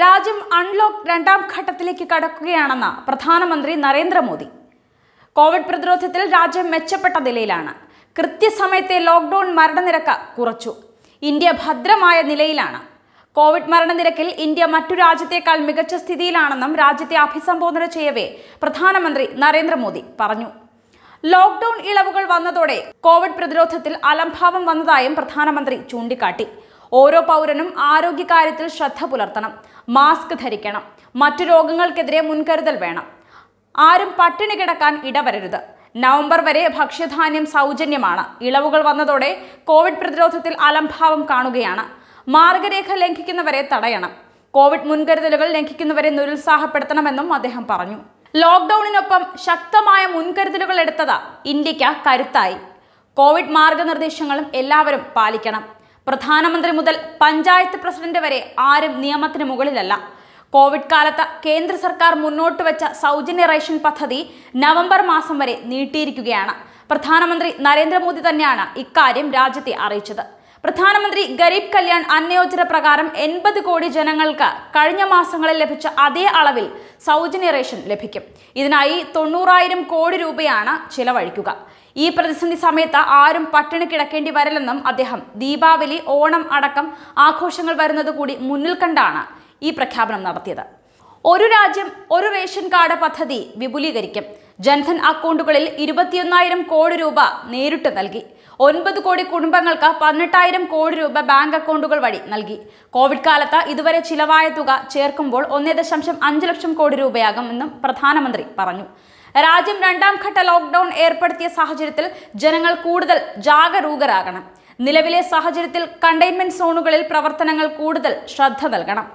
രാജ്യം അൺലോക്ക് രണ്ടാം ഘട്ടത്തിലേക്ക് കടക്കുകയാണെന്ന് പ്രധാനമന്ത്രി നരേന്ദ്രമോദി കോവിഡ് പ്രതിരോധത്തിൽ രാജ്യം മെച്ചപ്പെട്ട നിലയിലാണ് കൃത്യസമയത്തെ ലോക്ക്ഡൌൺ മരണനിരക്ക് കുറച്ചു ഇന്ത്യ ഭദ്രമായ നിലയിലാണ് കോവിഡ് മരണനിരക്കിൽ ഇന്ത്യ മറ്റു രാജ്യത്തേക്കാൾ മികച്ച സ്ഥിതിയിലാണെന്നും രാജ്യത്തെ അഭിസംബോധന ചെയ്യവേ പ്രധാനമന്ത്രി നരേന്ദ്രമോദി പറഞ്ഞു ലോക്ക്ഡൌൺ ഇളവുകൾ വന്നതോടെ കോവിഡ് പ്രതിരോധത്തിൽ അലംഭാവം വന്നതായും പ്രധാനമന്ത്രി ചൂണ്ടിക്കാട്ടി ഓരോ പൗരനും ആരോഗ്യകാര്യത്തിൽ ശ്രദ്ധ പുലർത്തണം മാസ്ക് ധരിക്കണം മറ്റു രോഗങ്ങൾക്കെതിരെ മുൻകരുതൽ വേണം ആരും പട്ടിണി കിടക്കാൻ ഇടവരരുത് നവംബർ വരെ ഭക്ഷ്യധാന്യം സൗജന്യമാണ് ഇളവുകൾ വന്നതോടെ കോവിഡ് പ്രതിരോധത്തിൽ അലംഭാവം കാണുകയാണ് മാർഗരേഖ ലംഘിക്കുന്നവരെ തടയണം കോവിഡ് മുൻകരുതലുകൾ ലംഘിക്കുന്നവരെ നിരുത്സാഹപ്പെടുത്തണമെന്നും അദ്ദേഹം പറഞ്ഞു ലോക്ക്ഡൌണിനൊപ്പം ശക്തമായ മുൻകരുതലുകൾ എടുത്തത് ഇന്ത്യക്ക് കരുത്തായി കോവിഡ് മാർഗനിർദ്ദേശങ്ങളും എല്ലാവരും പാലിക്കണം പ്രധാനമന്ത്രി മുതൽ പഞ്ചായത്ത് പ്രസിഡന്റ് വരെ ആരും നിയമത്തിന് മുകളിലല്ല കോവിഡ് കാലത്ത് കേന്ദ്ര സർക്കാർ മുന്നോട്ട് വെച്ച സൗജന്യ റേഷൻ പദ്ധതി നവംബർ മാസം വരെ നീട്ടിയിരിക്കുകയാണ് പ്രധാനമന്ത്രി നരേന്ദ്രമോദി തന്നെയാണ് ഇക്കാര്യം രാജ്യത്തെ അറിയിച്ചത് പ്രധാനമന്ത്രി ഗരീബ് കല്യാൺ അന്നയോജന പ്രകാരം എൺപത് കോടി ജനങ്ങൾക്ക് കഴിഞ്ഞ മാസങ്ങളിൽ ലഭിച്ച അതേ അളവിൽ സൗജന്യ റേഷൻ ലഭിക്കും ഇതിനായി തൊണ്ണൂറായിരം കോടി രൂപയാണ് ചിലവഴിക്കുക ഈ പ്രതിസന്ധി സമയത്ത് ആരും പട്ടിണി കിടക്കേണ്ടി വരില്ലെന്നും അദ്ദേഹം ദീപാവലി ഓണം അടക്കം ആഘോഷങ്ങൾ വരുന്നത് കൂടി മുന്നിൽ കണ്ടാണ് ഈ പ്രഖ്യാപനം നടത്തിയത് ഒരു രാജ്യം ഒരു റേഷൻ കാർഡ് പദ്ധതി വിപുലീകരിക്കും ജൻധൻ അക്കൗണ്ടുകളിൽ ഇരുപത്തിയൊന്നായിരം കോടി രൂപ നേരിട്ട് നൽകി ഒൻപത് കോടി കുടുംബങ്ങൾക്ക് പതിനെട്ടായിരം കോടി രൂപ ബാങ്ക് അക്കൗണ്ടുകൾ വഴി നൽകി കോവിഡ് കാലത്ത് ഇതുവരെ ചിലവായ തുക ചേർക്കുമ്പോൾ ഒന്നേ ദശാംശം അഞ്ച് ലക്ഷം കോടി രൂപയാകുമെന്നും പ്രധാനമന്ത്രി പറഞ്ഞു രാജ്യം രണ്ടാം ഘട്ട ലോക്ക്ഡൌൺ ഏർപ്പെടുത്തിയ സാഹചര്യത്തിൽ ജനങ്ങൾ കൂടുതൽ ജാഗരൂകരാകണം നിലവിലെ സാഹചര്യത്തിൽ കണ്ടെയ്ൻമെന്റ് സോണുകളിൽ പ്രവർത്തനങ്ങൾ കൂടുതൽ ശ്രദ്ധ നൽകണം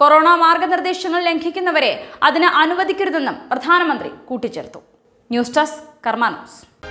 കൊറോണ മാർഗനിർദ്ദേശങ്ങൾ ലംഘിക്കുന്നവരെ അതിന് അനുവദിക്കരുതെന്നും പ്രധാനമന്ത്രി കൂട്ടിച്ചേർത്തു ന്യൂസ് ഡെസ്ക് കർമാനോസ്